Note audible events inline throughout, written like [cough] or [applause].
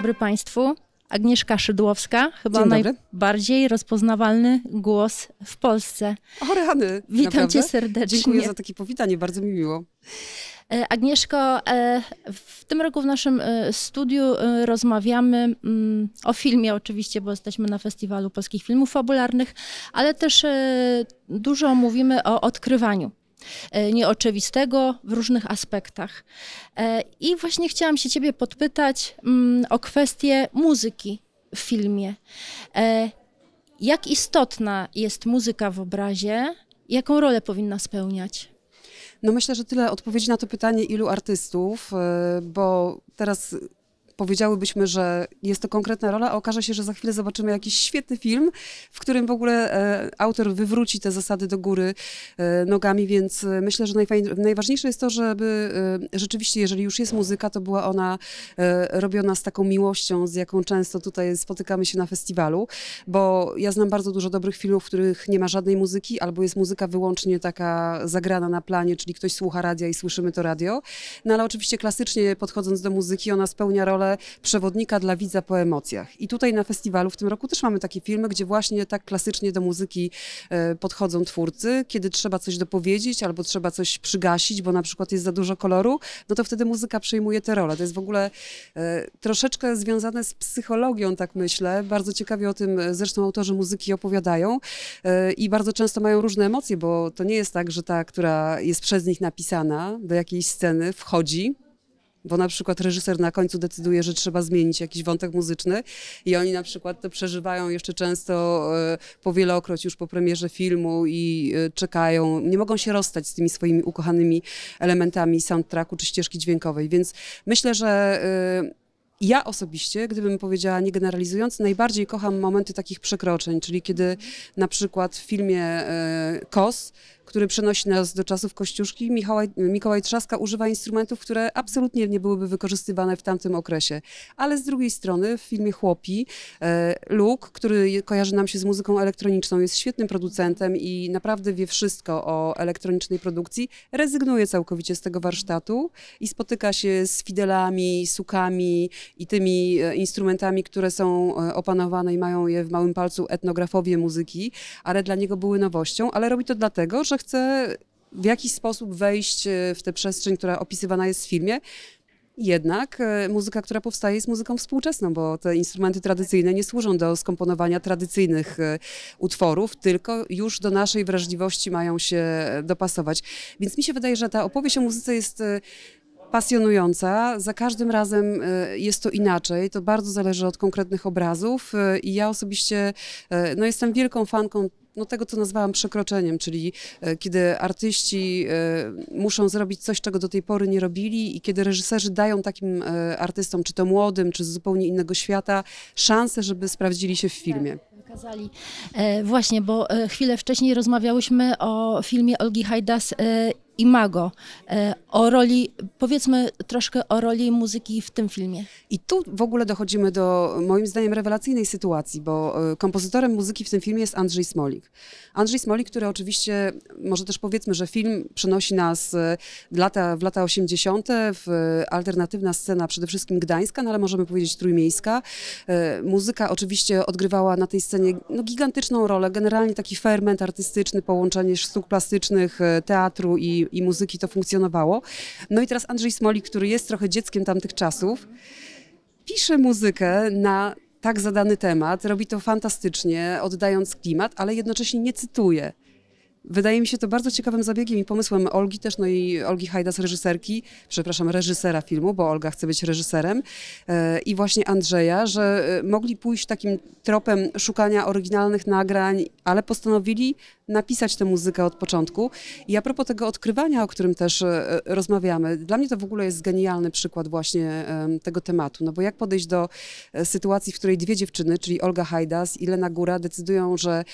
dobry Państwu. Agnieszka Szydłowska, chyba najbardziej rozpoznawalny głos w Polsce. O rany! Witam naprawdę? cię serdecznie. Dziękuję za takie powitanie, bardzo mi miło. E, Agnieszko, e, w tym roku w naszym e, studiu rozmawiamy mm, o filmie oczywiście, bo jesteśmy na Festiwalu Polskich Filmów Fabularnych, ale też dużo mówimy o odkrywaniu. E, nieoczywistego w różnych aspektach. E, I właśnie chciałam się Ciebie podpytać mm, o kwestię muzyki w filmie. E, jak istotna jest muzyka w obrazie? Jaką rolę powinna spełniać? No myślę, że tyle odpowiedzi na to pytanie, ilu artystów, bo teraz powiedziałybyśmy, że jest to konkretna rola, a okaże się, że za chwilę zobaczymy jakiś świetny film, w którym w ogóle e, autor wywróci te zasady do góry e, nogami, więc e, myślę, że najważniejsze jest to, żeby e, rzeczywiście, jeżeli już jest muzyka, to była ona e, robiona z taką miłością, z jaką często tutaj spotykamy się na festiwalu, bo ja znam bardzo dużo dobrych filmów, w których nie ma żadnej muzyki, albo jest muzyka wyłącznie taka zagrana na planie, czyli ktoś słucha radia i słyszymy to radio. No ale oczywiście klasycznie podchodząc do muzyki, ona spełnia rolę przewodnika dla widza po emocjach. I tutaj na festiwalu w tym roku też mamy takie filmy, gdzie właśnie tak klasycznie do muzyki e, podchodzą twórcy, kiedy trzeba coś dopowiedzieć albo trzeba coś przygasić, bo na przykład jest za dużo koloru, no to wtedy muzyka przejmuje tę rolę. To jest w ogóle e, troszeczkę związane z psychologią, tak myślę. Bardzo ciekawie o tym e, zresztą autorzy muzyki opowiadają i bardzo często mają różne emocje, bo to nie jest tak, że ta, która jest przez nich napisana do jakiejś sceny wchodzi, bo na przykład reżyser na końcu decyduje, że trzeba zmienić jakiś wątek muzyczny i oni na przykład to przeżywają jeszcze często e, po wielokroć już po premierze filmu i e, czekają, nie mogą się rozstać z tymi swoimi ukochanymi elementami soundtracku czy ścieżki dźwiękowej, więc myślę, że e, ja osobiście, gdybym powiedziała, nie generalizując, najbardziej kocham momenty takich przekroczeń, czyli kiedy na przykład w filmie Kos który przenosi nas do czasów Kościuszki, Michała, Mikołaj Trzaska używa instrumentów, które absolutnie nie byłyby wykorzystywane w tamtym okresie. Ale z drugiej strony w filmie Chłopi e, Luke, który kojarzy nam się z muzyką elektroniczną, jest świetnym producentem i naprawdę wie wszystko o elektronicznej produkcji, rezygnuje całkowicie z tego warsztatu i spotyka się z fidelami, sukami i tymi e, instrumentami, które są e, opanowane i mają je w małym palcu etnografowie muzyki, ale dla niego były nowością, ale robi to dlatego, że chce w jakiś sposób wejść e, w tę przestrzeń, która opisywana jest w filmie. Jednak e, muzyka, która powstaje, jest muzyką współczesną, bo te instrumenty tradycyjne nie służą do skomponowania tradycyjnych e, utworów, tylko już do naszej wrażliwości mają się dopasować. Więc mi się wydaje, że ta opowieść o muzyce jest pasjonująca. Za każdym razem y, jest to inaczej. To bardzo zależy od konkretnych obrazów y, i ja osobiście y, no, jestem wielką fanką no, tego, co nazwałam przekroczeniem, czyli kiedy artyści muszą zrobić coś, czego do tej pory nie robili i kiedy reżyserzy dają takim artystom, czy to młodym, czy z zupełnie innego świata, szansę, żeby sprawdzili się w tak, filmie. Wykazali. E, właśnie, bo e, chwilę wcześniej rozmawiałyśmy o filmie Olgi Hajdas e, imago, e, o roli, powiedzmy troszkę o roli muzyki w tym filmie. I tu w ogóle dochodzimy do moim zdaniem rewelacyjnej sytuacji, bo e, kompozytorem muzyki w tym filmie jest Andrzej Smolik. Andrzej Smolik, który oczywiście, może też powiedzmy, że film przenosi nas e, w lata, w lata 80., w alternatywna scena przede wszystkim gdańska, no ale możemy powiedzieć trójmiejska. Muzyka oczywiście odgrywała na tej scenie no, gigantyczną rolę, generalnie taki ferment artystyczny, połączenie sztuk plastycznych, teatru i i muzyki to funkcjonowało. No i teraz Andrzej Smolik, który jest trochę dzieckiem tamtych czasów, pisze muzykę na tak zadany temat, robi to fantastycznie, oddając klimat, ale jednocześnie nie cytuje. Wydaje mi się to bardzo ciekawym zabiegiem i pomysłem Olgi też, no i Olgi Hajdas, reżyserki, przepraszam, reżysera filmu, bo Olga chce być reżyserem, e, i właśnie Andrzeja, że e, mogli pójść takim tropem szukania oryginalnych nagrań, ale postanowili napisać tę muzykę od początku. I a propos tego odkrywania, o którym też e, rozmawiamy, dla mnie to w ogóle jest genialny przykład właśnie tego tematu, no bo jak podejść do sytuacji, w której dwie dziewczyny, czyli Olga Hajdas i Lena Góra decydują, że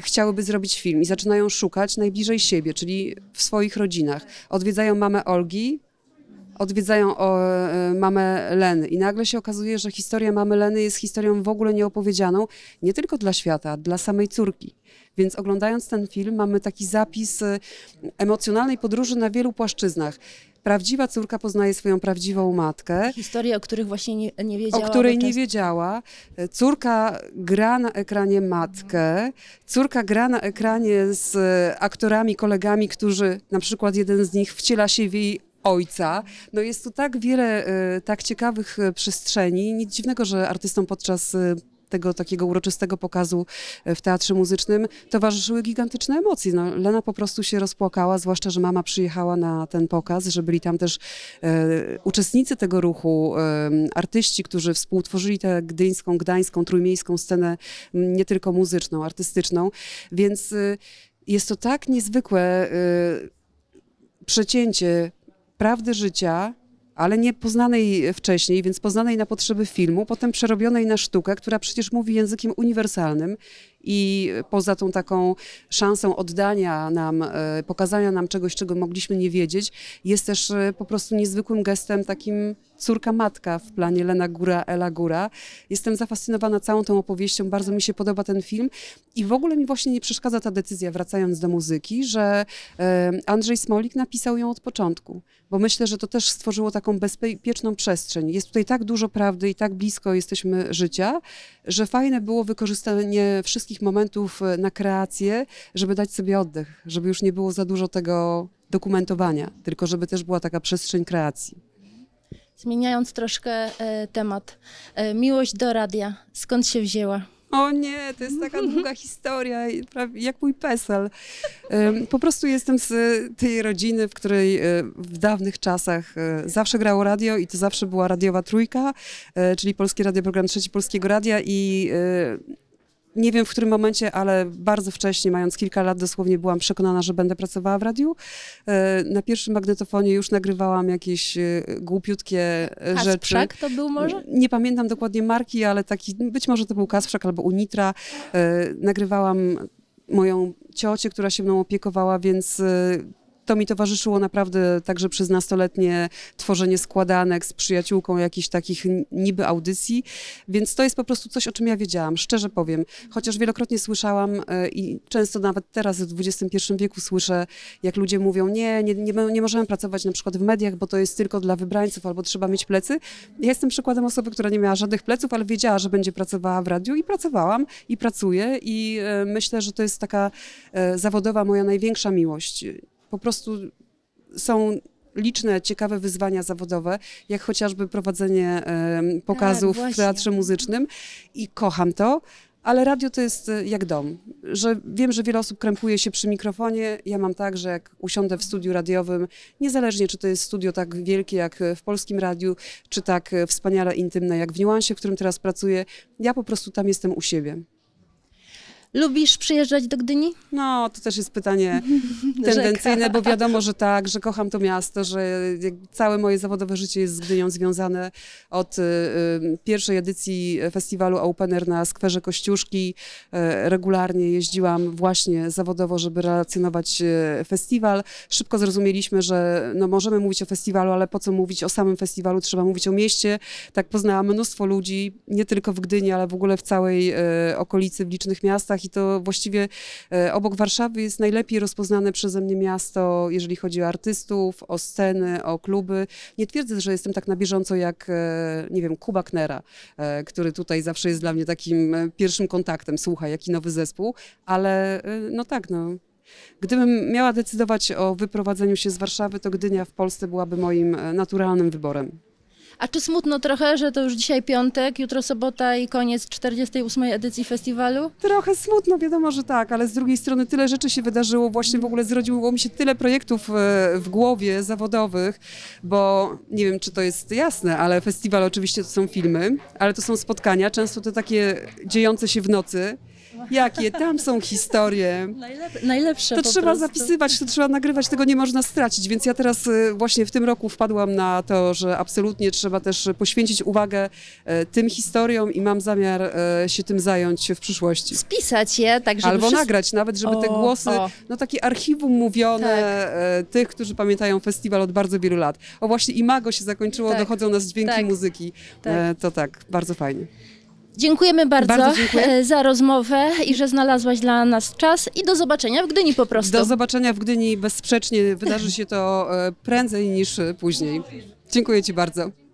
chciałyby zrobić film i zaczynają szukać najbliżej siebie, czyli w swoich rodzinach. Odwiedzają mamę Olgi, odwiedzają o, e, mamę Leny i nagle się okazuje, że historia mamy Leny jest historią w ogóle nieopowiedzianą, nie tylko dla świata, dla samej córki. Więc oglądając ten film mamy taki zapis e, emocjonalnej podróży na wielu płaszczyznach prawdziwa córka poznaje swoją prawdziwą matkę. Historie, o których właśnie nie, nie wiedziała. O której nie wiedziała. Córka gra na ekranie matkę, córka gra na ekranie z aktorami, kolegami, którzy, na przykład jeden z nich wciela się w jej ojca. No jest tu tak wiele e, tak ciekawych e, przestrzeni. Nic dziwnego, że artystom podczas e, tego takiego uroczystego pokazu e, w Teatrze Muzycznym towarzyszyły gigantyczne emocje. No, Lena po prostu się rozpłakała, zwłaszcza, że mama przyjechała na ten pokaz, że byli tam też e, uczestnicy tego ruchu, e, artyści, którzy współtworzyli tę gdyńską, gdańską, trójmiejską scenę, nie tylko muzyczną, artystyczną, więc e, jest to tak niezwykłe y, przecięcie prawdy życia ale nie poznanej wcześniej, więc poznanej na potrzeby filmu, potem przerobionej na sztukę, która przecież mówi językiem uniwersalnym i poza tą taką szansą oddania nam, e, pokazania nam czegoś, czego mogliśmy nie wiedzieć, jest też e, po prostu niezwykłym gestem takim córka matka w planie Lena Góra, Ela Góra. Jestem zafascynowana całą tą opowieścią, bardzo mi się podoba ten film i w ogóle mi właśnie nie przeszkadza ta decyzja, wracając do muzyki, że e, Andrzej Smolik napisał ją od początku, bo myślę, że to też stworzyło taką bezpieczną przestrzeń. Jest tutaj tak dużo prawdy i tak blisko jesteśmy życia, że fajne było wykorzystanie wszystkich wszystkich momentów e, na kreację, żeby dać sobie oddech, żeby już nie było za dużo tego dokumentowania, tylko żeby też była taka przestrzeń kreacji. Zmieniając troszkę e, temat, e, miłość do radia, skąd się wzięła? O nie, to jest taka długa [laughs] historia, jak mój PESEL. Po prostu jestem z tej rodziny, w której w dawnych czasach zawsze grało radio i to zawsze była radiowa trójka, czyli Polskie radioprogram Trzeci Polskiego Radia i nie wiem w którym momencie, ale bardzo wcześnie, mając kilka lat dosłownie, byłam przekonana, że będę pracowała w radiu. E, na pierwszym magnetofonie już nagrywałam jakieś e, głupiutkie Kasprzak e, rzeczy. Kasprzak to był może? Nie pamiętam dokładnie marki, ale taki, być może to był Kasprzak albo Unitra. Nagrywałam moją ciocię, która się mną opiekowała, więc to mi towarzyszyło naprawdę także przez nastoletnie tworzenie składanek z przyjaciółką jakichś takich niby audycji, więc to jest po prostu coś, o czym ja wiedziałam, szczerze powiem. Chociaż wielokrotnie słyszałam e, i często nawet teraz w XXI wieku słyszę, jak ludzie mówią, nie, nie, nie, nie możemy pracować na przykład w mediach, bo to jest tylko dla wybrańców albo trzeba mieć plecy. Ja jestem przykładem osoby, która nie miała żadnych pleców, ale wiedziała, że będzie pracowała w radiu i pracowałam i pracuję i e, myślę, że to jest taka e, zawodowa moja największa miłość po prostu są liczne ciekawe wyzwania zawodowe, jak chociażby prowadzenie y, pokazów tak, w teatrze muzycznym i kocham to. Ale radio to jest e, jak dom, że wiem, że wiele osób krępuje się przy mikrofonie. Ja mam tak, że jak usiądę w studiu radiowym, niezależnie czy to jest studio tak wielkie jak e, w polskim radiu, czy tak e, wspaniale intymne jak w Niuansie, w którym teraz pracuję, ja po prostu tam jestem u siebie. Lubisz przyjeżdżać do Gdyni? No, to też jest pytanie [laughs] tendencyjne, bo wiadomo, że tak, że kocham to miasto, że całe moje zawodowe życie jest z Gdynią związane od y, y, pierwszej edycji festiwalu Open Air na Skwerze Kościuszki. Y, regularnie jeździłam właśnie zawodowo, żeby relacjonować festiwal. Szybko zrozumieliśmy, że no, możemy mówić o festiwalu, ale po co mówić o samym festiwalu, trzeba mówić o mieście. Tak poznałam mnóstwo ludzi, nie tylko w Gdyni, ale w ogóle w całej okolicy, w licznych miastach i to właściwie e, obok Warszawy jest najlepiej rozpoznane przeze mnie miasto, jeżeli chodzi o artystów, o sceny, o kluby. Nie twierdzę, że jestem tak na bieżąco jak, e, nie wiem, Kuba Knera, e, który tutaj zawsze jest dla mnie takim pierwszym kontaktem, słuchaj, jaki nowy zespół, ale no tak, no. Gdybym miała decydować o wyprowadzeniu się z Warszawy, to Gdynia w Polsce byłaby moim naturalnym wyborem. A czy smutno trochę, że to już dzisiaj piątek, jutro sobota i koniec 48. edycji festiwalu? Trochę smutno, wiadomo, że tak, ale z drugiej strony tyle rzeczy się wydarzyło, właśnie w ogóle zrodziło mi się tyle projektów e, w głowie zawodowych, bo nie wiem, czy to jest jasne, ale festiwal oczywiście to są filmy, ale to są spotkania, często te takie dziejące się w nocy, Jakie tam są historie. Najlepsze, najlepsze. To trzeba prostu. zapisywać, to trzeba nagrywać, tego nie można stracić. Więc ja teraz y, właśnie w tym roku wpadłam na to, że absolutnie trzeba też poświęcić uwagę y, tym historiom i mam zamiar y, się tym zająć w przyszłości. Spisać je, tak żeby Albo wszystko... nagrać nawet, żeby o, te głosy, o. no takie archiwum mówione tak. tych, którzy pamiętają festiwal od bardzo wielu lat. O właśnie Imago się zakończyło, tak. dochodzą nas dźwięki tak. muzyki. Tak. To tak, bardzo fajnie. Dziękujemy bardzo, bardzo dziękuję. E, za rozmowę i że znalazłaś dla nas czas i do zobaczenia w Gdyni po prostu. Do zobaczenia w Gdyni bezsprzecznie wydarzy się to e, prędzej niż e, później. Dziękuję Ci bardzo.